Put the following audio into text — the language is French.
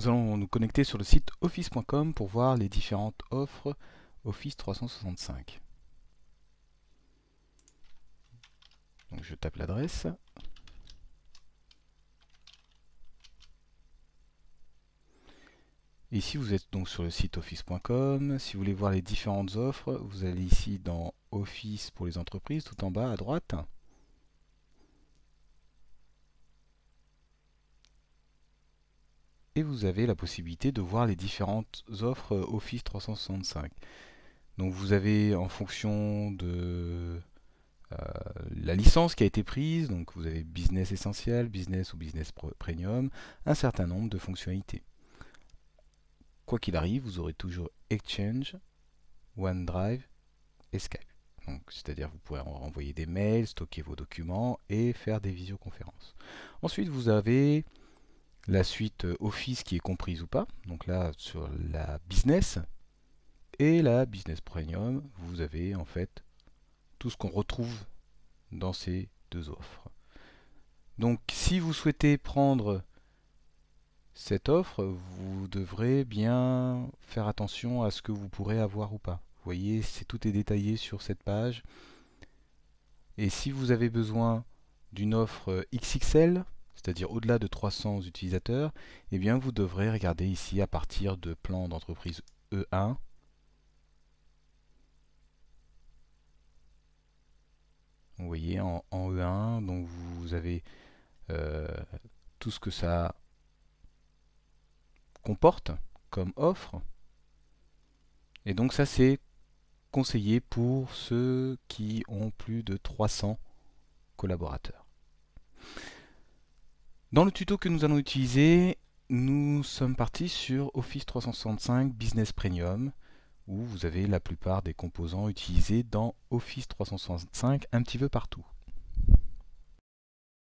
Nous allons nous connecter sur le site office.com pour voir les différentes offres Office 365. je tape l'adresse. Ici, vous êtes donc sur le site office.com. Si vous voulez voir les différentes offres, vous allez ici dans Office pour les entreprises, tout en bas à droite. vous avez la possibilité de voir les différentes offres euh, Office 365. Donc vous avez en fonction de euh, la licence qui a été prise, donc vous avez business essentiel, business ou business premium, un certain nombre de fonctionnalités. Quoi qu'il arrive, vous aurez toujours Exchange, OneDrive et Skype. C'est-à-dire vous pouvez envoyer des mails, stocker vos documents et faire des visioconférences. Ensuite, vous avez la suite euh, Office qui est comprise ou pas, donc là sur la business, et la business premium, vous avez en fait tout ce qu'on retrouve dans ces deux offres. Donc si vous souhaitez prendre cette offre, vous devrez bien faire attention à ce que vous pourrez avoir ou pas. Vous voyez, c'est tout est détaillé sur cette page. Et si vous avez besoin d'une offre euh, XXL, c'est-à-dire au-delà de 300 utilisateurs, eh bien vous devrez regarder ici à partir de plan d'entreprise E1, vous voyez en, E1 e donc vous avez euh, tout ce que ça comporte comme offre et donc ça c'est conseillé pour ceux qui ont plus de 300 collaborateurs dans le tuto que nous allons utiliser, nous sommes partis sur Office 365 Business Premium où vous avez la plupart des composants utilisés dans Office 365 un petit peu partout.